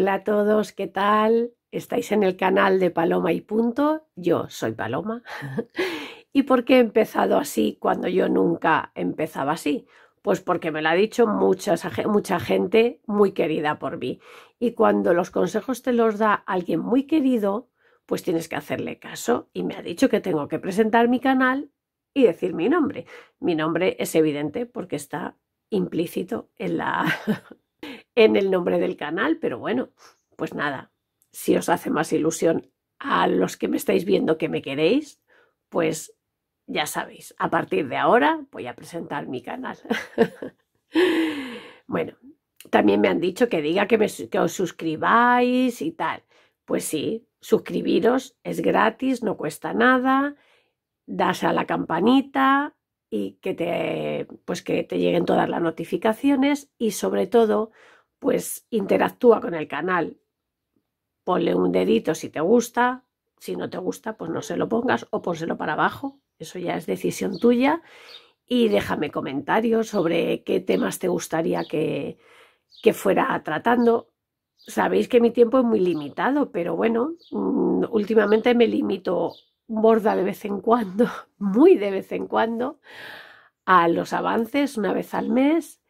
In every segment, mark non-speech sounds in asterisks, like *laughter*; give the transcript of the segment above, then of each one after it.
Hola a todos, ¿qué tal? Estáis en el canal de Paloma y Punto. Yo soy Paloma. *laughs* ¿Y por qué he empezado así cuando yo nunca empezaba así? Pues porque me lo ha dicho muchas, mucha gente muy querida por mí. Y cuando los consejos te los da alguien muy querido, pues tienes que hacerle caso. Y me ha dicho que tengo que presentar mi canal y decir mi nombre. Mi nombre es evidente porque está implícito en la *laughs* en el nombre del canal, pero bueno, pues nada, si os hace más ilusión a los que me estáis viendo que me queréis, pues ya sabéis, a partir de ahora voy a presentar mi canal. *laughs* bueno, también me han dicho que diga que, me, que os suscribáis y tal. Pues sí, suscribiros es gratis, no cuesta nada, das a la campanita y que te, pues que te lleguen todas las notificaciones y sobre todo pues interactúa con el canal. Ponle un dedito si te gusta, si no te gusta, pues no se lo pongas o pónselo para abajo, eso ya es decisión tuya. Y déjame comentarios sobre qué temas te gustaría que, que fuera tratando. Sabéis que mi tiempo es muy limitado, pero bueno, mm, últimamente me limito borda de vez en cuando, *laughs* muy de vez en cuando, a los avances una vez al mes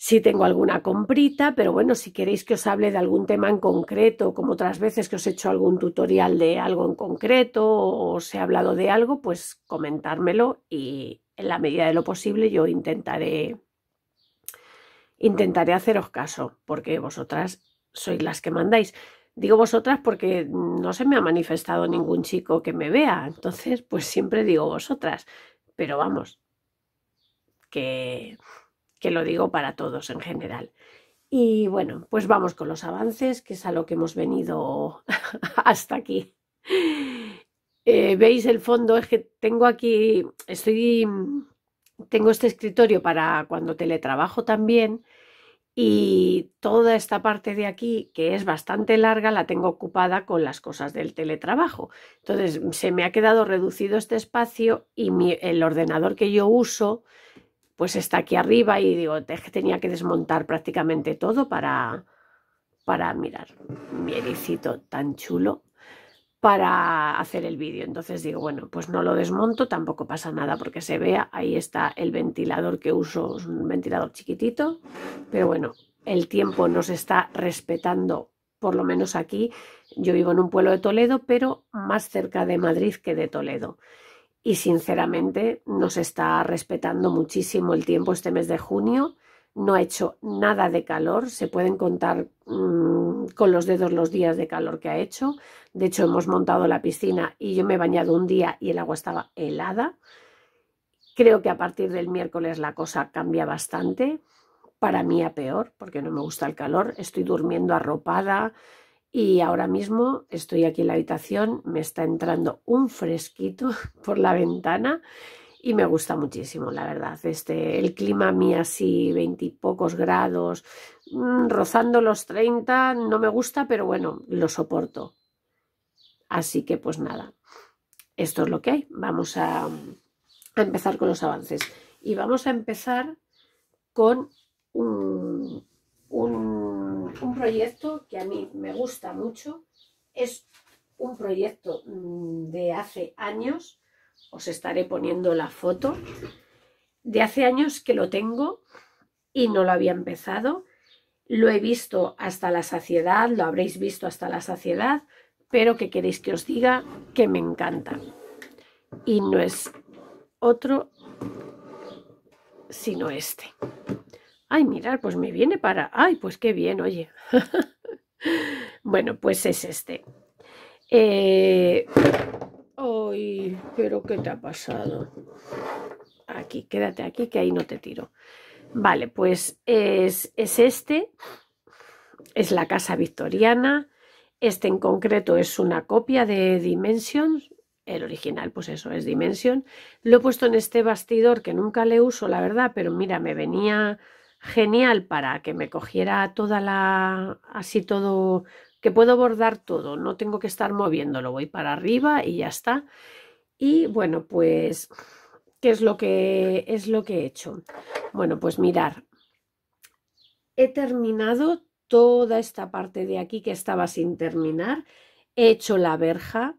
si tengo alguna comprita, pero bueno, si queréis que os hable de algún tema en concreto, como otras veces que os he hecho algún tutorial de algo en concreto o os he hablado de algo, pues comentármelo y en la medida de lo posible yo intentaré intentaré haceros caso, porque vosotras sois las que mandáis. Digo vosotras porque no se me ha manifestado ningún chico que me vea, entonces pues siempre digo vosotras, pero vamos, que que lo digo para todos en general. Y bueno, pues vamos con los avances, que es a lo que hemos venido *laughs* hasta aquí. Eh, veis el fondo, es que tengo aquí, estoy, tengo este escritorio para cuando teletrabajo también y toda esta parte de aquí, que es bastante larga, la tengo ocupada con las cosas del teletrabajo. Entonces, se me ha quedado reducido este espacio y el ordenador que yo uso pues está aquí arriba y digo, tenía que desmontar prácticamente todo para, para mirar mi ericito tan chulo para hacer el vídeo. Entonces digo, bueno, pues no lo desmonto, tampoco pasa nada porque se vea. Ahí está el ventilador que uso, es un ventilador chiquitito, pero bueno, el tiempo nos está respetando, por lo menos aquí. Yo vivo en un pueblo de Toledo, pero más cerca de Madrid que de Toledo y sinceramente nos está respetando muchísimo el tiempo este mes de junio. No ha hecho nada de calor, se pueden contar mm, con los dedos los días de calor que ha hecho. De hecho, hemos montado la piscina y yo me he bañado un día y el agua estaba helada. Creo que a partir del miércoles la cosa cambia bastante. Para mí a peor, porque no me gusta el calor. Estoy durmiendo arropada, y ahora mismo estoy aquí en la habitación, me está entrando un fresquito *laughs* por la ventana y me gusta muchísimo, la verdad. Este, el clima a mí así, veintipocos grados, mm, rozando los 30, no me gusta, pero bueno, lo soporto. Así que pues nada, esto es lo que hay. Vamos a, a empezar con los avances. Y vamos a empezar con un, un un proyecto que a mí me gusta mucho, es un proyecto mm, de hace años, os estaré poniendo la foto, de hace años que lo tengo y no lo había empezado, lo he visto hasta la saciedad, lo habréis visto hasta la saciedad, pero que queréis que os diga que me encanta. Y no es otro sino este. Ay, mirar, pues me viene para. Ay, pues qué bien, oye. *laughs* bueno, pues es este. Eh, ay, pero ¿qué te ha pasado? Aquí, quédate aquí, que ahí no te tiro. Vale, pues es, es este. Es la casa victoriana. Este en concreto es una copia de Dimension. el original, pues eso es Dimension. Lo he puesto en este bastidor que nunca le uso, la verdad, pero mira, me venía genial para que me cogiera toda la, así todo, que puedo bordar todo, no tengo que estar moviéndolo, voy para arriba y ya está. Y bueno, pues, ¿qué es lo que, es lo que he hecho? Bueno, pues mirar, he terminado toda esta parte de aquí que estaba sin terminar, he hecho la verja,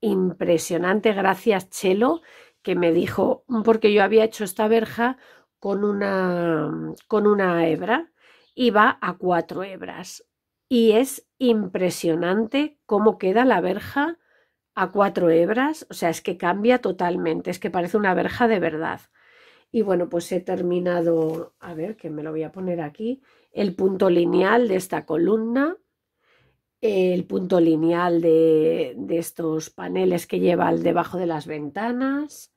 impresionante, gracias Chelo, que me dijo, mm, porque yo había hecho esta verja con una, mm, con una hebra y va a cuatro hebras. Y es impresionante cómo queda la verja a cuatro hebras, o sea, es que cambia totalmente, es que parece una verja de verdad. Y bueno, pues he terminado, a ver, que me lo voy a poner aquí, el punto lineal de esta columna, el punto lineal de, estos paneles que lleva al debajo de las ventanas,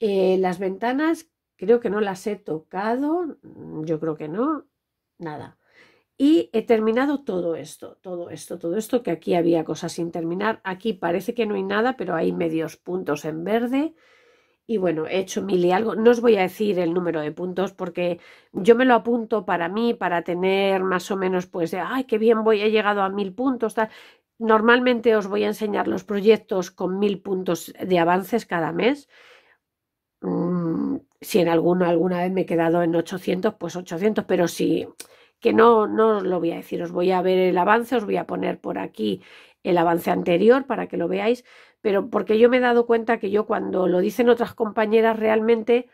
eh, las ventanas Creo que no las he tocado, mm, yo creo que no, nada. Y he terminado todo esto, todo esto, todo esto, que aquí había cosas sin terminar. Aquí parece que no hay nada, pero hay medios puntos en verde. Y bueno, he hecho mil y algo. No os voy a decir el número de puntos porque yo me lo apunto para mí, para tener más o menos, pues, de, ay, qué bien voy, he llegado a mil puntos. Normalmente os voy a enseñar los proyectos con mil puntos de avances cada mes Mm, si en alguno alguna vez me he quedado en 800, pues 800, pero si que no, no os lo voy a decir, os voy a ver el avance, os voy a poner por aquí el avance anterior para que lo veáis, pero porque yo me he dado cuenta que yo cuando lo dicen otras compañeras realmente,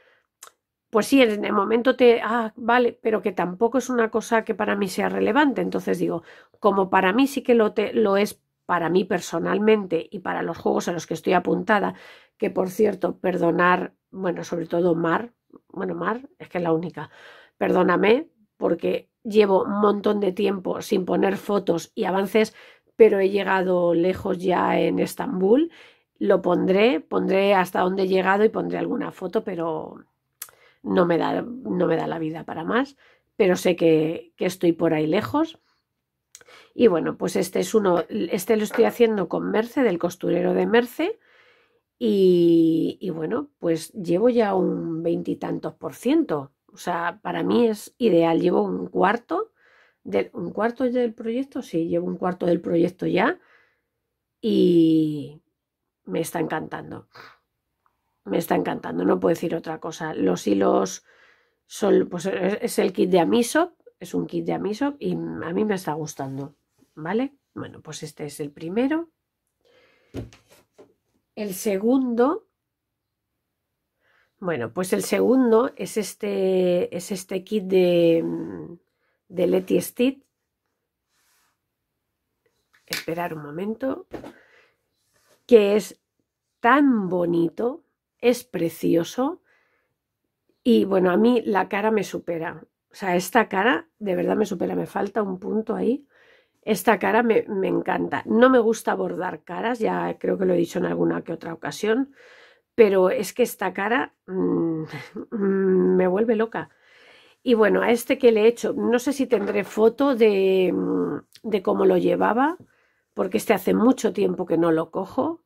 pues sí, en el momento te, ah, vale, pero que tampoco es una cosa que para mí sea relevante, entonces digo, como para mí sí que lo, lo es para mí personalmente y para los juegos a los que estoy apuntada, que por cierto, perdonar bueno, sobre todo Mar, bueno, Mar es que es la única, perdóname, porque llevo un montón de tiempo sin poner fotos y avances, pero he llegado lejos ya en Estambul. Lo pondré, pondré hasta dónde he llegado y pondré alguna foto, pero no me da, no me da la vida para más. Pero sé que, que estoy por ahí lejos. Y bueno, pues este es uno, este lo estoy haciendo con Merce, del costurero de Merce. Y, bueno, pues llevo ya un veintitantos por ciento. O sea, para mí es ideal. Llevo un cuarto, del, un cuarto del proyecto, sí, llevo un cuarto del proyecto ya. Y me está encantando. Me está encantando, no puedo decir otra cosa. Los hilos son, pues e-, es el kit de Amisop, es un kit de Amisop y a mí me está gustando, ¿vale? Bueno, pues este es el primero. El segundo, bueno, pues el segundo es este, es este kit de, mm, de Letty Steed. Esperar un momento. Que es tan bonito, es precioso. Y bueno, a mí la cara me supera. O sea, esta cara de verdad me supera, me falta un punto ahí. Esta cara me, encanta. No me gusta bordar caras, ya creo que lo he dicho en alguna que otra ocasión, pero es que esta cara mm, *laughs* me vuelve loca. Y bueno, a este que le he hecho, no sé si tendré foto de, mm, de, cómo lo llevaba, porque este hace mucho tiempo que no lo cojo,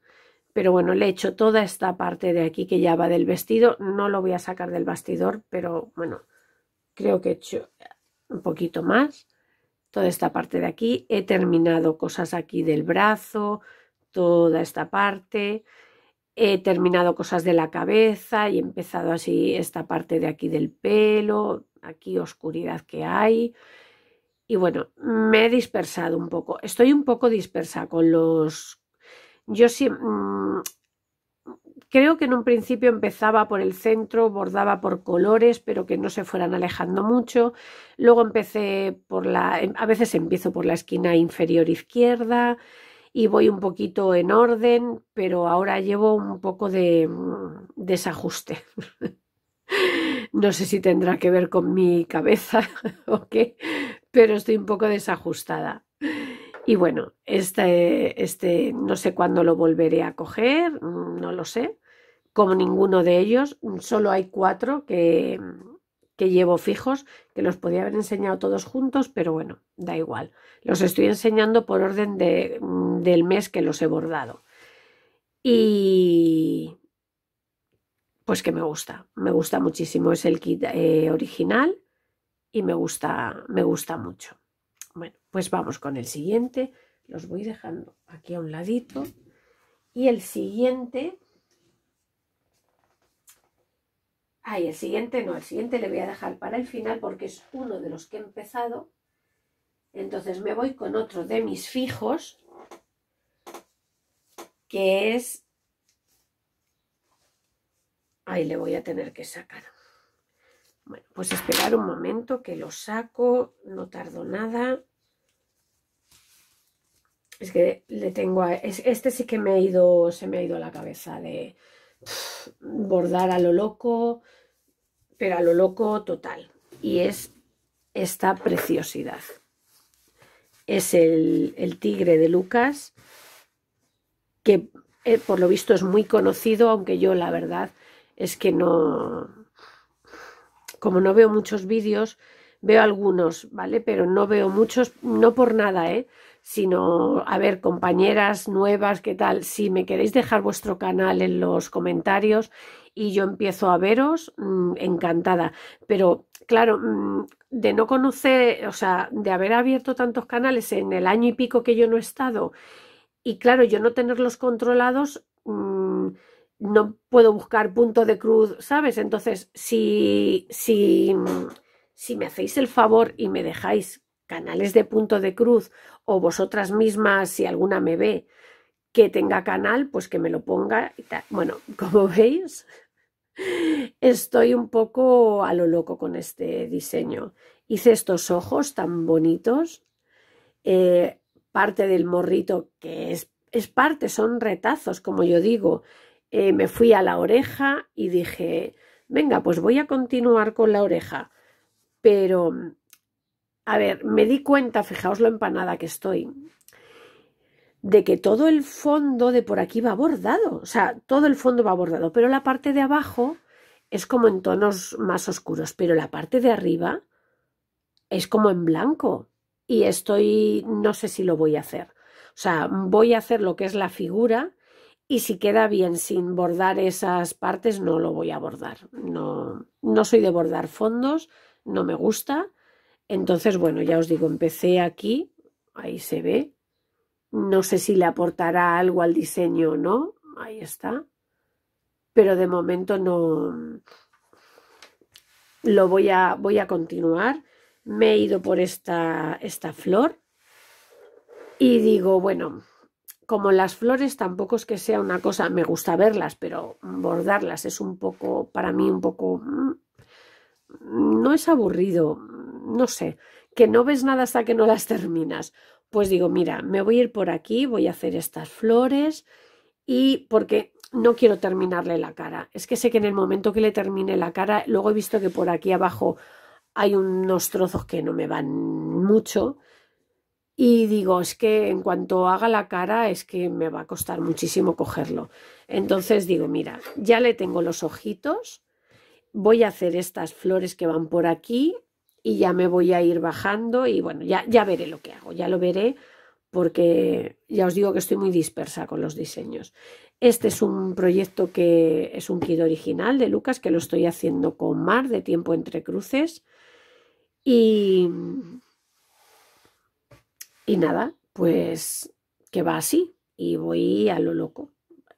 pero bueno, le he hecho toda esta parte de aquí que ya va del vestido, no lo voy a sacar del bastidor, pero bueno, creo que he hecho un poquito más toda esta parte de aquí. He terminado cosas aquí del brazo, toda esta parte. He terminado cosas de la cabeza y he empezado así esta parte de aquí del pelo, aquí oscuridad que hay. Y bueno, me he dispersado un poco. Estoy un poco dispersa con los... Yo sí, mm, creo que en un principio empezaba por el centro, bordaba por colores, pero que no se fueran alejando mucho. Luego empecé por la, em, a veces empiezo por la esquina inferior izquierda y voy un poquito en orden, pero ahora llevo un poco de mm, desajuste. *laughs* no sé si tendrá que ver con mi cabeza *laughs* o qué, pero estoy un poco desajustada. Y bueno, este, este no sé cuándo lo volveré a coger, mm, no lo sé, como ninguno de ellos, mm, solo hay cuatro mm, que, llevo fijos, que los podía haber enseñado todos juntos, pero bueno, da igual. Los estoy enseñando por orden de, del mes que los he bordado. Y pues que me gusta, me gusta muchísimo, es el kit eh, original y me gusta, me gusta mucho. Bueno, pues vamos con el siguiente. Los voy dejando aquí a un ladito. Y el siguiente... Ay, el siguiente no, el siguiente le voy a dejar para el final porque es uno de los que he empezado. Entonces me voy con otro de mis fijos, que es... Ahí le voy a tener que sacar. Bueno, pues esperar un momento que lo saco, no tardo nada. Es que le tengo a, este sí que me ha ido, se me ha ido a la cabeza de bordar a lo loco, pero a lo loco total. Y es esta preciosidad. Es el, tigre de Lucas, que eh, por lo visto es muy conocido, aunque yo la verdad es que no, como no veo muchos vídeos, veo algunos, ¿vale? Pero no veo muchos, no por nada, ¿eh? sino, a ver, compañeras nuevas, ¿qué tal? Si me queréis dejar vuestro canal en los comentarios y yo empiezo a veros, mm, encantada. Pero, claro, mm, de no conocer, o sea, de haber abierto tantos canales en el año y pico que yo no he estado, y claro, yo no tenerlos controlados, mm, no puedo buscar punto de cruz, ¿sabes? Entonces, si, si, si me hacéis el favor y me dejáis canales de punto de cruz o vosotras mismas, si alguna me ve que tenga canal, pues que me lo ponga Bueno, *laughs* como veis, estoy un poco a lo loco con este diseño. Hice estos ojos tan bonitos, eh, parte del morrito que es, es parte, son retazos, como yo digo. Eh, me fui a la oreja y dije, venga, pues voy a continuar con la oreja, pero a ver, me di cuenta, fijaos lo empanada que estoy, de que todo el fondo de por aquí va bordado, o sea, todo el fondo va bordado, pero la parte de abajo es como en tonos más oscuros, pero la parte de arriba es como en blanco y estoy, no sé si lo voy a hacer, o sea, voy a hacer lo que es la figura y si queda bien sin bordar esas partes, no lo voy a bordar, no, no soy de bordar fondos, no me gusta entonces, bueno, ya os digo, empecé aquí, ahí se ve. No sé si le aportará algo al diseño o no, ahí está. Pero de momento no lo voy a, voy a continuar. Me he ido por esta, esta flor y digo, bueno, como las flores tampoco es que sea una cosa, me gusta verlas, pero bordarlas es un poco, para mí un poco, mm, no es aburrido, no sé, que no ves nada hasta que no las terminas. Pues digo, mira, me voy a ir por aquí, voy a hacer estas flores y porque no quiero terminarle la cara. Es que sé que en el momento que le termine la cara, luego he visto que por aquí abajo hay unos trozos que no me van mucho. Y digo, es que en cuanto haga la cara es que me va a costar muchísimo cogerlo. Entonces digo, mira, ya le tengo los ojitos, voy a hacer estas flores que van por aquí, y ya me voy a ir bajando y bueno, ya, ya veré lo que hago, ya lo veré porque ya os digo que estoy muy dispersa con los diseños. Este es un proyecto que es un kit original de Lucas, que lo estoy haciendo con Mar de tiempo entre cruces. Y, y nada, pues que va así y voy a lo loco.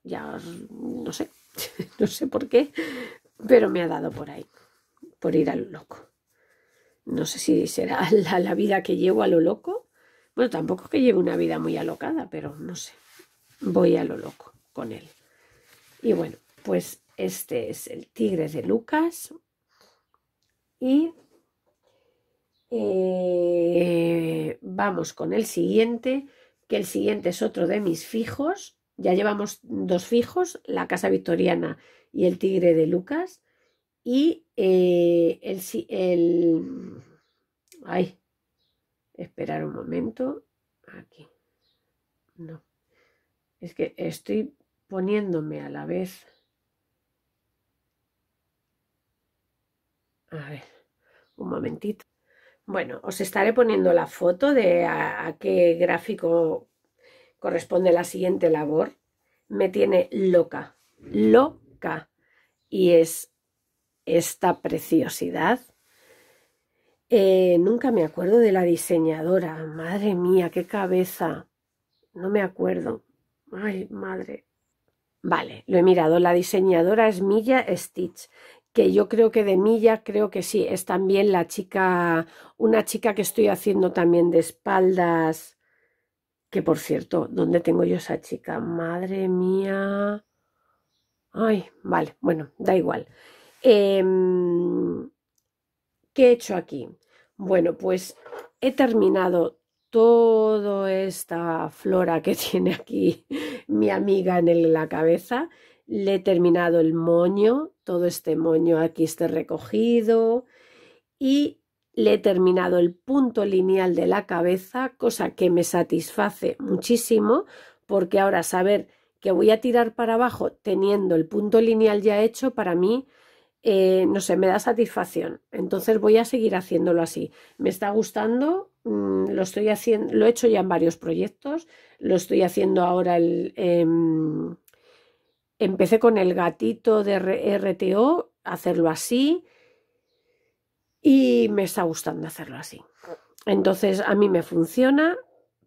Ya no sé, *laughs* no sé por qué, pero me ha dado por ahí, por ir a lo loco no sé si será *laughs* la, vida que llevo a lo loco. Bueno, tampoco que lleve una vida muy alocada, pero no sé. Voy a lo loco con él. Y bueno, pues este es el tigre de Lucas. Y eh, vamos con el siguiente, que el siguiente es otro de mis fijos. Ya llevamos dos fijos, la Casa Victoriana y el Tigre de Lucas. Y eh, el el, el... Ay, esperar un momento. Aquí. No. Es que estoy poniéndome a la vez. A ver, un momentito. Bueno, os estaré poniendo la foto de a qué gráfico corresponde la siguiente labor. Me tiene loca, loca. Y es esta preciosidad. Eh, nunca me acuerdo de la diseñadora. Madre mía, qué cabeza. No me acuerdo. Ay, madre. Vale, lo he mirado. La diseñadora es Milla Stitch, que yo creo que de Milla, creo que sí, es también la chica, una chica que estoy haciendo también de espaldas. Que por cierto, ¿dónde tengo yo esa chica? Madre mía. Ay, vale, bueno, da igual. Em, ¿Qué he hecho aquí? Bueno, pues he terminado toda esta flora que *laughs* tiene aquí mi amiga en, la cabeza. Le he terminado el moño, todo este moño aquí esté recogido y le he terminado el punto lineal de la cabeza, cosa que me satisface muchísimo porque ahora saber que voy a tirar para abajo teniendo el punto lineal ya hecho para mí eh, no sé, me da satisfacción. Entonces voy a seguir haciéndolo así. Me está gustando, mm, lo estoy haciendo, lo he hecho ya en varios proyectos, lo estoy haciendo ahora em, empecé con el gatito de RTO, hacerlo así, y me está gustando hacerlo así. Entonces a mí me funciona,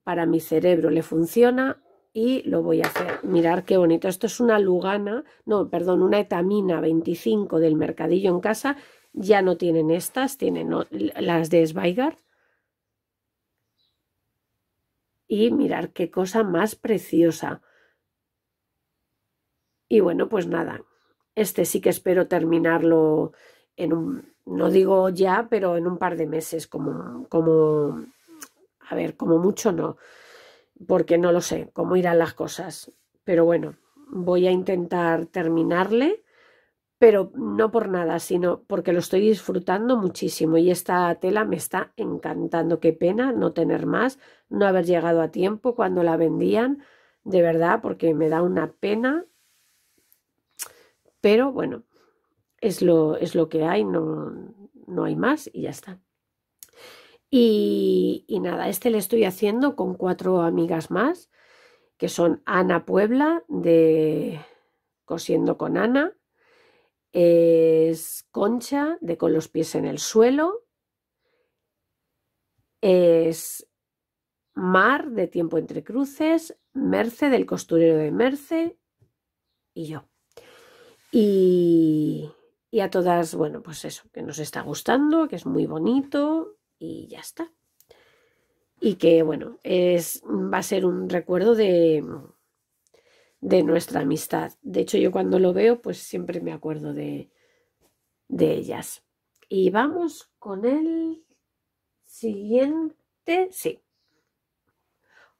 para mi cerebro le funciona, y lo voy a hacer. Mirar qué bonito. Esto es una lugana, no, perdón, una etamina 25 del mercadillo en casa. Ya no tienen estas, tienen las de Sveigar Y mirar qué cosa más preciosa. Y bueno, pues nada, este sí que espero terminarlo en un, no digo ya, pero en un par de meses, como, como, a ver, como mucho no porque no lo sé cómo irán las cosas. Pero bueno, voy a intentar terminarle, pero no por nada, sino porque lo estoy disfrutando muchísimo y esta tela me está encantando. Qué pena no tener más, no haber llegado a tiempo cuando la vendían, de verdad, porque me da una pena. Pero bueno, es lo, es lo que hay, no, no hay más y ya está. Y, nada, este le estoy haciendo con cuatro amigas más, que son Ana Puebla de Cosiendo con Ana, es Concha de Con los pies en el suelo, es Mar de Tiempo entre Cruces, Merce del Costurero de Merce y yo. Y, y, a todas, bueno, pues eso, que nos está gustando, que es muy bonito y ya está. Y que bueno, es, va a ser un recuerdo de, de nuestra amistad. De hecho, yo cuando lo veo, pues siempre me acuerdo de, de ellas. Y vamos con el siguiente. Sí.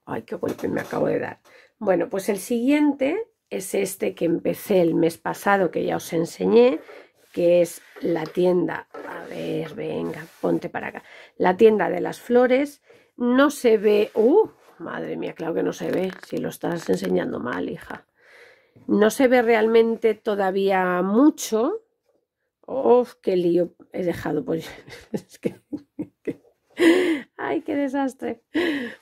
Ay, qué golpe me acabo de dar. Bueno, pues el siguiente es este que empecé el mes pasado, que ya os enseñé, que es la tienda, a ver, venga, ponte para acá, la tienda de las flores, no se ve, ¡uh! Madre mía, claro que no se ve, si lo estás enseñando mal, hija. No se ve realmente todavía mucho. ¡Uf, qué lío! He dejado, pues, *laughs* ¡Ay, qué desastre!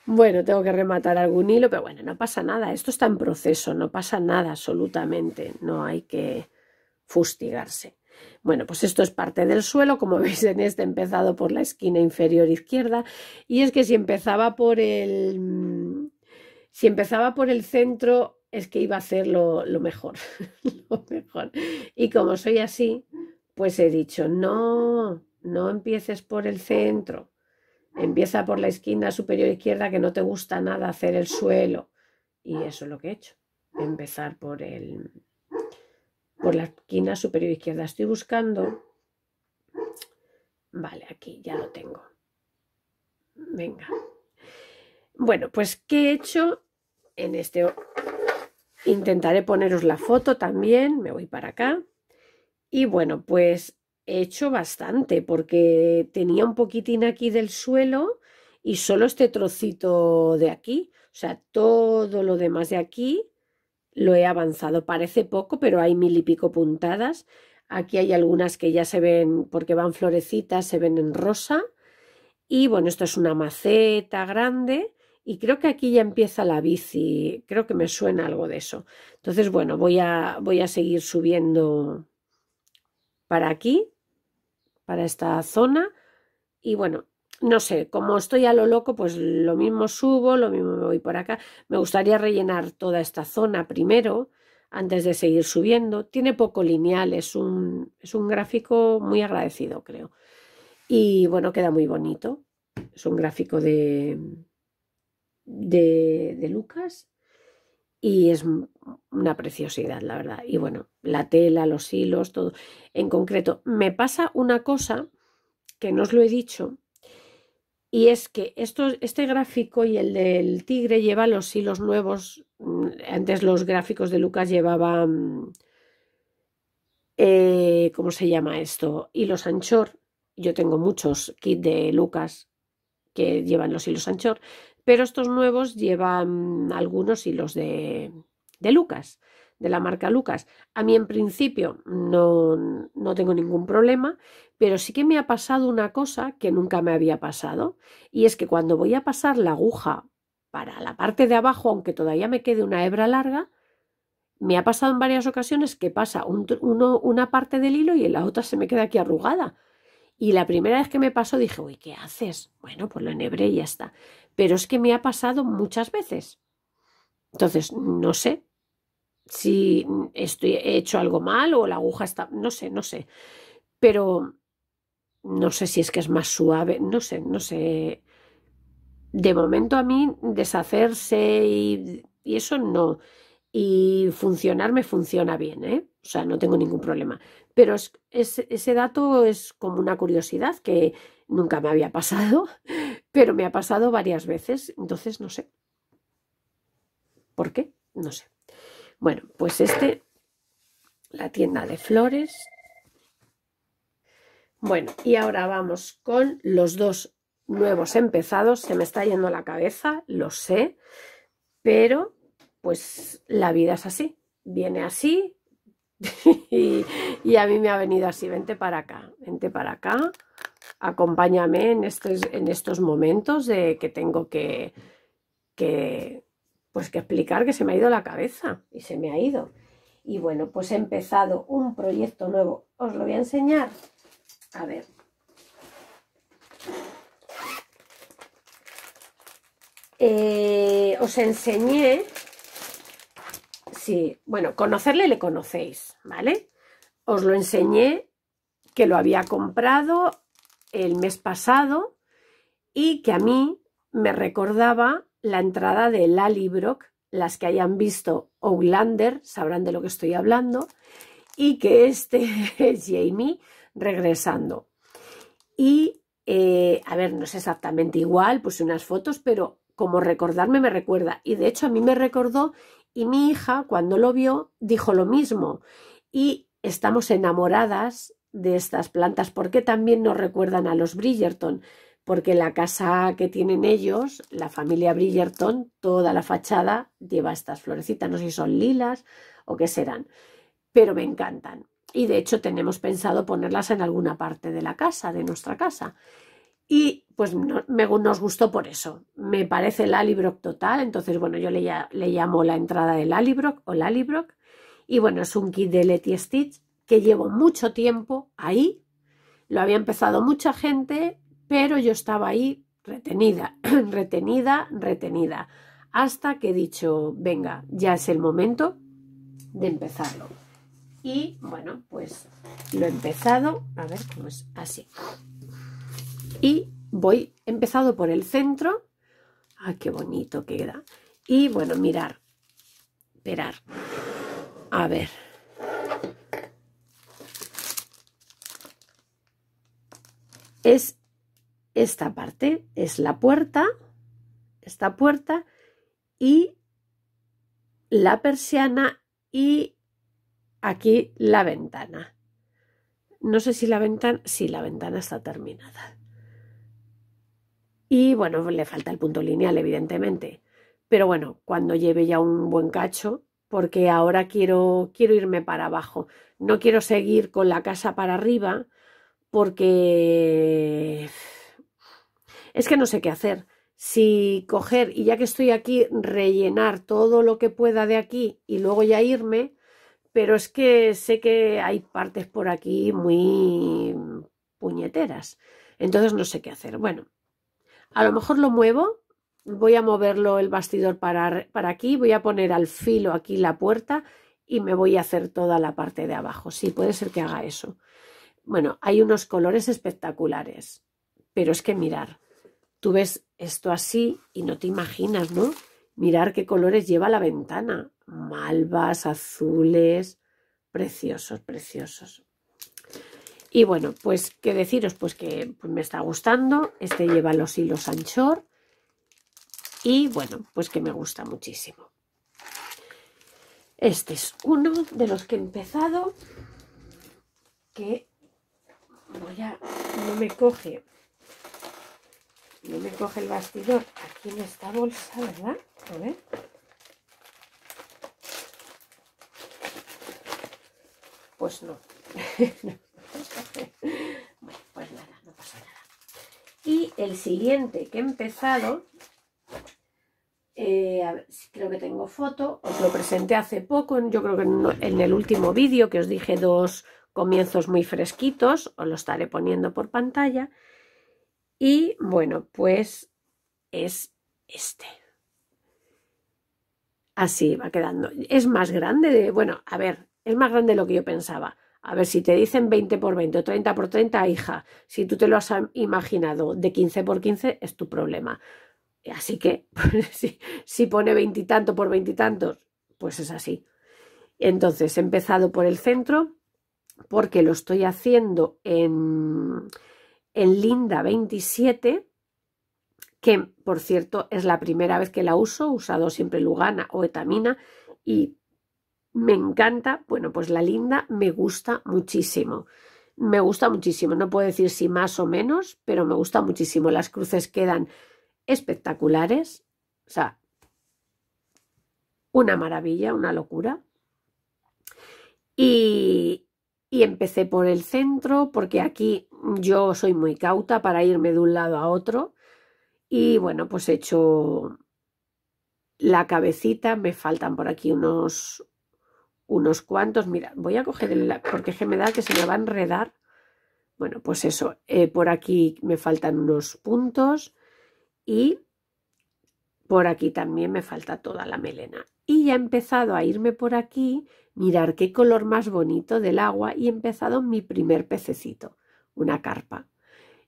Bueno, tengo que rematar algún hilo, pero bueno, no pasa nada. Esto está en proceso, no pasa nada absolutamente. No hay que fustigarse. Bueno, pues esto es parte del suelo, como *laughs* veis en este he empezado por la esquina inferior izquierda y es que si empezaba por el mm, si empezaba por el centro es que iba a hacer lo mejor, *laughs* lo mejor. Y como soy así, pues he dicho, no, no empieces por el centro. Empieza por la esquina superior izquierda que no te gusta nada hacer el suelo. Y eso es lo que he hecho. Empezar por el, por la esquina superior izquierda. Estoy buscando. Vale, aquí ya lo tengo. Venga. Bueno, pues ¿qué he hecho en este? Intentaré poneros la foto también. Me voy para acá. Y bueno, pues he hecho bastante porque tenía un poquitín aquí del suelo y solo este trocito de aquí. O sea, todo lo demás de aquí lo he avanzado. Parece poco, pero hay mil y pico puntadas. Aquí hay algunas que ya se ven porque van florecitas, se ven en rosa. Y bueno, esto es una maceta grande. Y creo que aquí ya empieza la bici. Creo que me suena algo de eso. Entonces, bueno, voy a, voy a seguir subiendo para aquí, para esta zona. Y bueno, no sé, como estoy a lo loco, pues lo mismo subo, lo mismo me voy por acá. Me gustaría rellenar toda esta zona primero, antes de seguir subiendo. Tiene poco lineal, es un, es un gráfico muy agradecido, creo. Y bueno, queda muy bonito. Es un gráfico de, de, de Lucas y es una preciosidad, la verdad. Y bueno, la tela, los hilos, todo. En concreto, me pasa una cosa que no os lo he dicho y es que esto, este gráfico y el del tigre lleva los hilos nuevos. Mm, antes los gráficos de Lucas llevaban, eh, ¿cómo se llama esto? Hilos anchor. Yo tengo muchos kits de Lucas que llevan los hilos anchor, pero estos nuevos llevan algunos hilos de, de Lucas, de la marca Lucas. A mí en principio no, no tengo ningún problema, pero sí que me ha pasado una cosa que nunca me había pasado, y es que cuando voy a pasar la aguja para la parte de abajo, aunque todavía me quede una hebra larga, me ha pasado en varias ocasiones que pasa un, una parte del hilo y en la otra se me queda aquí arrugada. Y la primera vez que me pasó dije, uy, ¿qué haces? Bueno, pues lo enhebré y ya está. Pero es que me ha pasado muchas veces. Entonces, no sé si estoy, he hecho algo mal o la aguja está, no sé, no sé. Pero no sé si es que es más suave, no sé, no sé. De momento a mí deshacerse y, eso no. Y funcionar me funciona bien, ¿eh? O sea, no tengo ningún problema. Pero ese dato es como una curiosidad que nunca me había pasado, *laughs* pero me ha pasado varias veces, entonces no sé. ¿Por qué? No sé. Bueno, pues este, la tienda de flores, bueno, y ahora vamos con los dos nuevos empezados. Se me está yendo la cabeza, lo sé, pero pues la vida es así. Viene así *laughs* y, a mí me ha venido así. Vente para acá, vente para acá. Acompáñame en estos, momentos de que tengo que, pues que explicar que se me ha ido la cabeza y se me ha ido. Y bueno, pues he empezado un proyecto nuevo. Os lo voy a enseñar a ver. Eh, os enseñé, sí, bueno, conocerle le conocéis, ¿vale? Os lo enseñé que lo había comprado el mes pasado y que a mí me recordaba la entrada de Lali Brock, las que hayan visto Outlander sabrán de lo que estoy hablando, y que este *laughs* es Jamie regresando. Y, eh, a ver, no es exactamente igual, puse unas fotos, pero como recordarme me recuerda. Y de hecho a mí me recordó y mi hija cuando lo vio dijo lo mismo. Y estamos enamoradas de estas plantas porque también nos recuerdan a los Bridgerton, porque la casa que tienen ellos, la familia Bridgerton, toda la fachada lleva estas florecitas, no sé si son lilas o qué serán, pero me encantan y de hecho tenemos pensado ponerlas en alguna parte de la casa, de nuestra casa. Y pues nos gustó por eso. Me parece el Alibrock total, entonces bueno, yo le, llamo la entrada del Alibrock o Alibrock. Y bueno, es un kit de Letty Stitch que llevo mucho tiempo ahí. Lo había empezado mucha gente, pero yo estaba ahí retenida, *clears throat* retenida, retenida. Hasta que he dicho, venga, ya es el momento de empezarlo y bueno pues lo he empezado a ver cómo es así y voy empezado por el centro ah qué bonito queda y bueno mirar esperar a ver es esta parte es la puerta esta puerta y la persiana y aquí la ventana. No sé si la ventana, sí, la ventana está terminada. Y bueno, le falta el punto lineal, evidentemente. Pero bueno, cuando lleve ya un buen cacho, porque ahora quiero, quiero irme para abajo. No quiero seguir con la casa para arriba, porque es que no sé qué hacer. Si coger y ya que estoy aquí, rellenar todo lo que pueda de aquí y luego ya irme, pero es que sé que hay partes por aquí muy puñeteras. Entonces no sé qué hacer. Bueno, a lo mejor lo muevo, voy a moverlo el bastidor para, para aquí, voy a poner al filo aquí la puerta y me voy a hacer toda la parte de abajo. Sí, puede ser que haga eso. Bueno, hay unos colores espectaculares, pero es que mirar, tú ves esto así y no te imaginas, ¿no? Mirar qué colores lleva la ventana malvas, azules, preciosos, preciosos. Y bueno, pues que deciros, pues que pues me está gustando, este lleva los hilos anchor y bueno, pues que me gusta muchísimo. Este es uno de los que he empezado que voy a, no me coge, no me coge el bastidor aquí en esta bolsa, ¿verdad? A ver. pues no. *laughs* bueno, pues nada, no pasa nada. Y el siguiente que he empezado, eh, creo que tengo foto, os lo presenté hace poco, yo creo que en el último vídeo que os dije dos comienzos muy fresquitos, os lo estaré poniendo por pantalla. Y bueno, pues es este. Así va quedando. Es más grande de, bueno, a ver, es más grande de lo que yo pensaba. A ver, si te dicen 20 por 20 o 30 por 30, hija, si tú te lo has imaginado de 15 por 15, es tu problema. Así que *laughs* si, pone tanto por veintitantos, pues es así. Entonces, he empezado por el centro porque lo estoy haciendo en, en Linda 27, que por cierto es la primera vez que la uso, he usado siempre Lugana o Etamina y me encanta, bueno, pues la linda me gusta muchísimo. Me gusta muchísimo, no puedo decir si más o menos, pero me gusta muchísimo. Las cruces quedan espectaculares, o sea, una maravilla, una locura. Y, y empecé por el centro, porque aquí yo soy muy cauta para irme de un lado a otro. Y bueno, pues he hecho la cabecita, me faltan por aquí unos, unos cuantos. Mira, voy a coger el porque es que me da que se me va a enredar. Bueno, pues eso, eh, por aquí me faltan unos puntos y por aquí también me falta toda la melena. Y ya he empezado a irme por aquí, mirar qué color más bonito del agua y he empezado mi primer pececito, una carpa.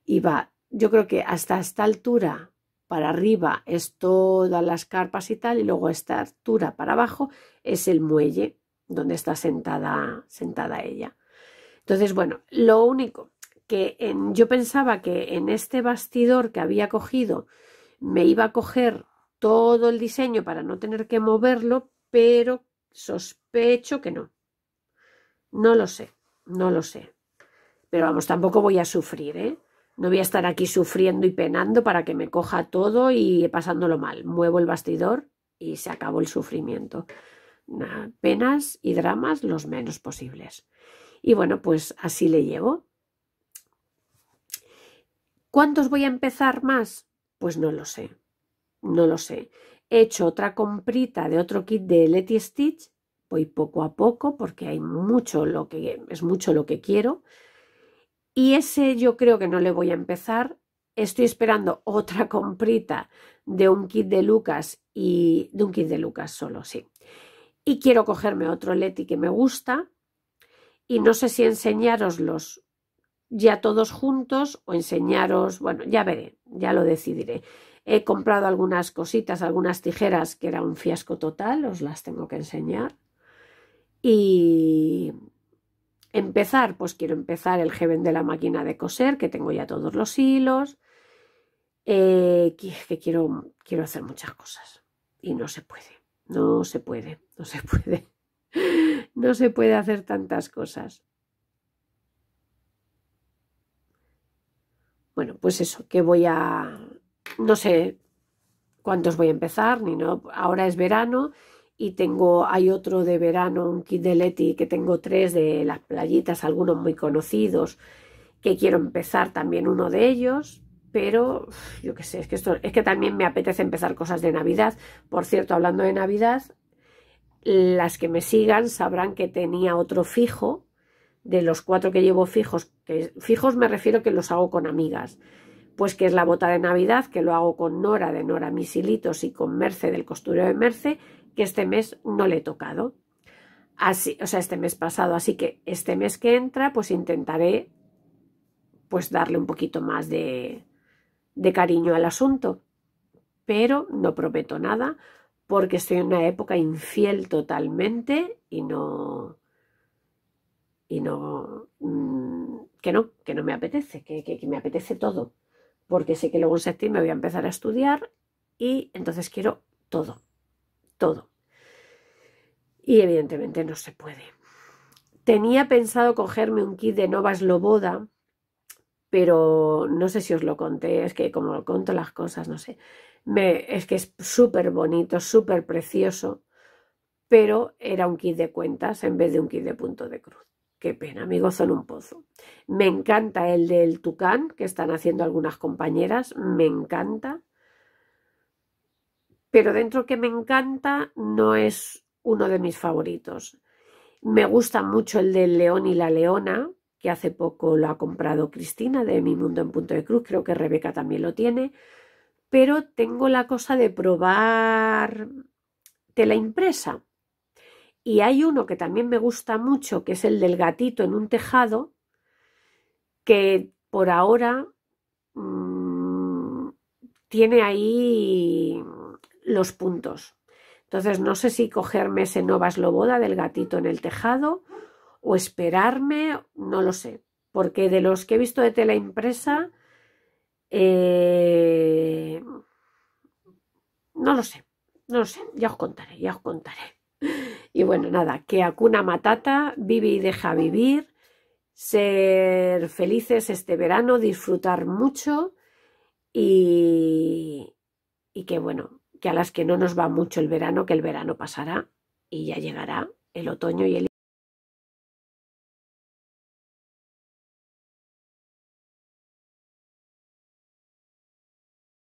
Y va, yo creo que hasta esta altura para arriba es todas las carpas y tal, y luego esta altura para abajo es el muelle donde está sentada, sentada ella. Entonces, bueno, lo único que en, yo pensaba que en este bastidor que había cogido me iba a coger todo el diseño para no tener que moverlo, pero sospecho que no. No lo sé, no lo sé. Pero vamos, tampoco voy a sufrir, ¿eh? No voy a estar aquí sufriendo y penando para que me coja todo y pasándolo mal. Muevo el bastidor y se acabó el sufrimiento penas y dramas los menos posibles. Y bueno, pues así le llevo. ¿Cuántos voy a empezar más? Pues no lo sé. No lo sé. He hecho otra comprita de otro kit de Letty Stitch. Voy poco a poco porque hay mucho lo que es mucho lo que quiero. Y ese yo creo que no le voy a empezar. Estoy esperando otra *laughs* comprita de un kit de Lucas y de un kit de Lucas solo, sí y quiero cogerme otro Leti que me gusta y no sé si enseñaroslos ya todos juntos o enseñaros, bueno, ya veré, ya lo decidiré. He comprado algunas cositas, algunas tijeras que era un fiasco total, os las tengo que enseñar. Y empezar, pues quiero empezar el Heaven de la máquina de coser, que tengo ya todos los hilos, eh, que, que quiero, quiero hacer muchas cosas y no se puede. No se puede, no se puede. *laughs* No se puede hacer tantas cosas. Bueno, pues eso, que voy a... No sé cuántos voy a empezar, ni no. Ahora es verano y tengo, hay otro de verano, un kit de Leti, que tengo tres de las playitas, algunos muy conocidos, que quiero empezar también uno de ellos pero yo qué sé, es que, esto, es que también me apetece empezar cosas de Navidad. Por cierto, hablando de Navidad, las que me sigan sabrán que tenía otro fijo, de los cuatro que llevo fijos, que fijos me refiero que los hago con amigas, pues que es la bota de Navidad, que lo hago con Nora de Nora Misilitos y con Merce del costurero de Merce, que este mes no le he tocado. Así, o sea, este mes pasado, así que este mes que entra, pues intentaré pues darle un poquito más de, de cariño al asunto, pero no prometo nada porque estoy en una época infiel totalmente y no y no mm, que no que no me apetece que, me apetece todo porque sé que luego en septiembre voy a empezar a estudiar y entonces quiero todo todo y evidentemente no se puede tenía pensado cogerme un kit de Nova Sloboda pero no sé si os lo conté, es que como conto las cosas, no sé, es que es súper bonito, súper precioso, pero era un kit de cuentas en vez de un kit de punto de cruz. Qué pena, amigos, son un pozo. Me encanta el del tucán, que están haciendo algunas compañeras, me encanta. Pero dentro que me encanta, no es uno de mis favoritos. Me gusta mucho el del león y la leona, que hace poco lo ha comprado Cristina de Mi Mundo en Punto de Cruz, creo que Rebeca también lo tiene, pero tengo la cosa de probar tela impresa. Y hay uno que también me gusta mucho, que es el del gatito en un tejado, que por ahora mm, tiene ahí los puntos. Entonces no sé si cogerme ese Nova Sloboda del gatito en el tejado o esperarme, no lo sé, porque de los que he visto de tela impresa, eh, no lo sé, no lo sé, ya os contaré, ya os contaré. Y bueno, nada, que Acuna Matata vive y deja vivir, ser felices este verano, disfrutar mucho y, y que bueno, que a las que no nos va mucho el verano, que el verano pasará y ya llegará el otoño y el